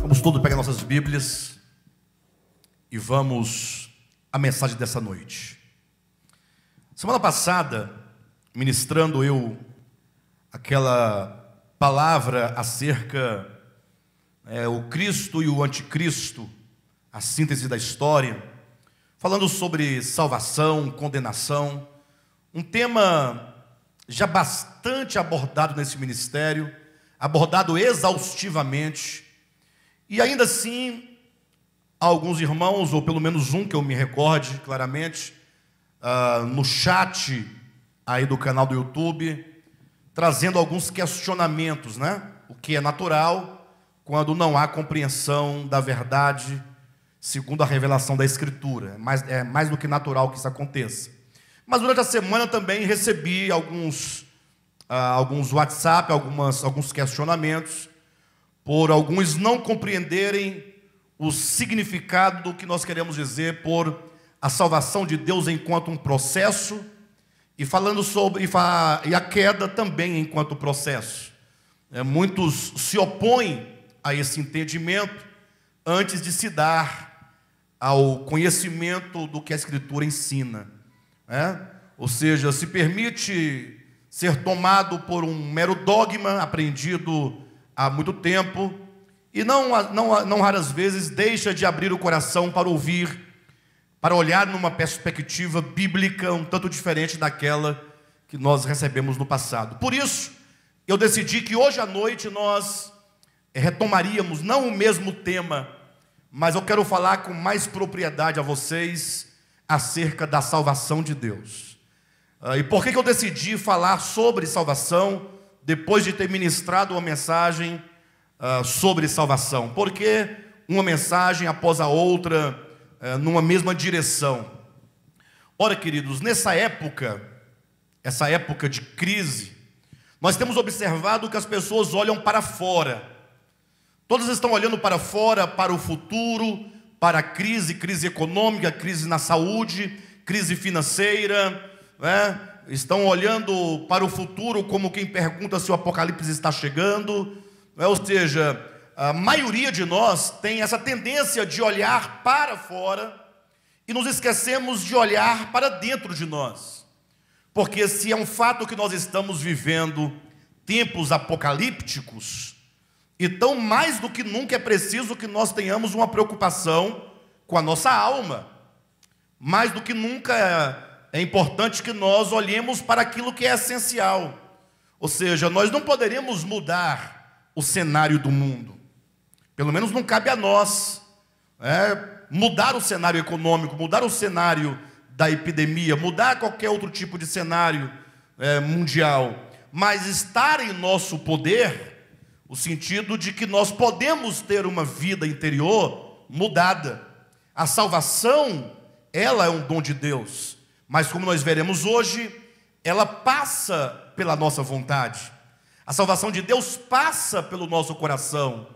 Vamos todos pegar nossas Bíblias e vamos à mensagem dessa noite. Semana passada, ministrando eu aquela palavra acerca é, o Cristo e o anticristo, a síntese da história, falando sobre salvação, condenação, um tema já bastante abordado nesse ministério, abordado exaustivamente e ainda assim, alguns irmãos, ou pelo menos um que eu me recorde claramente, uh, no chat aí do canal do YouTube, trazendo alguns questionamentos, né? O que é natural quando não há compreensão da verdade segundo a revelação da Escritura. É mais, é mais do que natural que isso aconteça. Mas durante a semana também recebi alguns, uh, alguns WhatsApp, algumas, alguns questionamentos por alguns não compreenderem o significado do que nós queremos dizer por a salvação de Deus enquanto um processo e falando sobre e a queda também enquanto processo. É, muitos se opõem a esse entendimento antes de se dar ao conhecimento do que a Escritura ensina. Né? Ou seja, se permite ser tomado por um mero dogma aprendido há muito tempo e não, não, não raras vezes deixa de abrir o coração para ouvir, para olhar numa perspectiva bíblica um tanto diferente daquela que nós recebemos no passado. Por isso, eu decidi que hoje à noite nós eh, retomaríamos não o mesmo tema, mas eu quero falar com mais propriedade a vocês acerca da salvação de Deus. Ah, e por que eu decidi falar sobre salvação? depois de ter ministrado uma mensagem uh, sobre salvação? Por que uma mensagem após a outra, uh, numa mesma direção? Ora, queridos, nessa época, essa época de crise, nós temos observado que as pessoas olham para fora. Todas estão olhando para fora, para o futuro, para a crise, crise econômica, crise na saúde, crise financeira, né? estão olhando para o futuro como quem pergunta se o apocalipse está chegando. É? Ou seja, a maioria de nós tem essa tendência de olhar para fora e nos esquecemos de olhar para dentro de nós. Porque se é um fato que nós estamos vivendo tempos apocalípticos, então mais do que nunca é preciso que nós tenhamos uma preocupação com a nossa alma. Mais do que nunca é é importante que nós olhemos para aquilo que é essencial. Ou seja, nós não poderemos mudar o cenário do mundo. Pelo menos não cabe a nós né? mudar o cenário econômico, mudar o cenário da epidemia, mudar qualquer outro tipo de cenário é, mundial. Mas estar em nosso poder, o sentido de que nós podemos ter uma vida interior mudada. A salvação, ela é um dom de Deus. Mas como nós veremos hoje, ela passa pela nossa vontade. A salvação de Deus passa pelo nosso coração.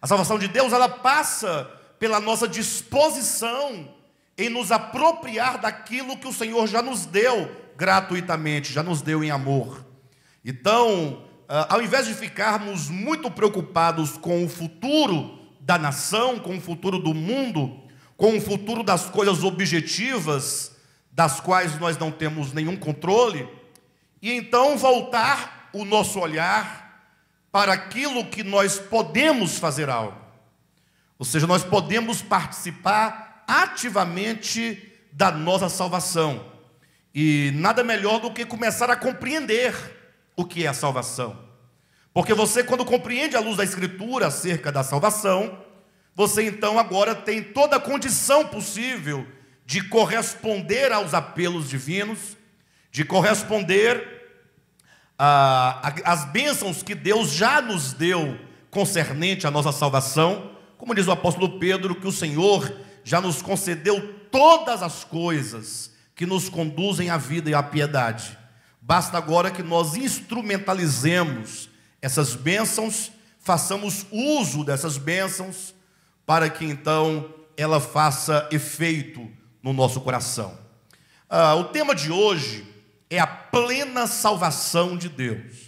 A salvação de Deus, ela passa pela nossa disposição em nos apropriar daquilo que o Senhor já nos deu gratuitamente, já nos deu em amor. Então, ah, ao invés de ficarmos muito preocupados com o futuro da nação, com o futuro do mundo, com o futuro das coisas objetivas, das quais nós não temos nenhum controle, e então voltar o nosso olhar para aquilo que nós podemos fazer algo. Ou seja, nós podemos participar ativamente da nossa salvação. E nada melhor do que começar a compreender o que é a salvação. Porque você, quando compreende a luz da Escritura acerca da salvação, você então agora tem toda a condição possível de corresponder aos apelos divinos, de corresponder ah, às bênçãos que Deus já nos deu concernente à nossa salvação, como diz o apóstolo Pedro, que o Senhor já nos concedeu todas as coisas que nos conduzem à vida e à piedade. Basta agora que nós instrumentalizemos essas bênçãos, façamos uso dessas bênçãos, para que então ela faça efeito no nosso coração. Ah, o tema de hoje é a plena salvação de Deus.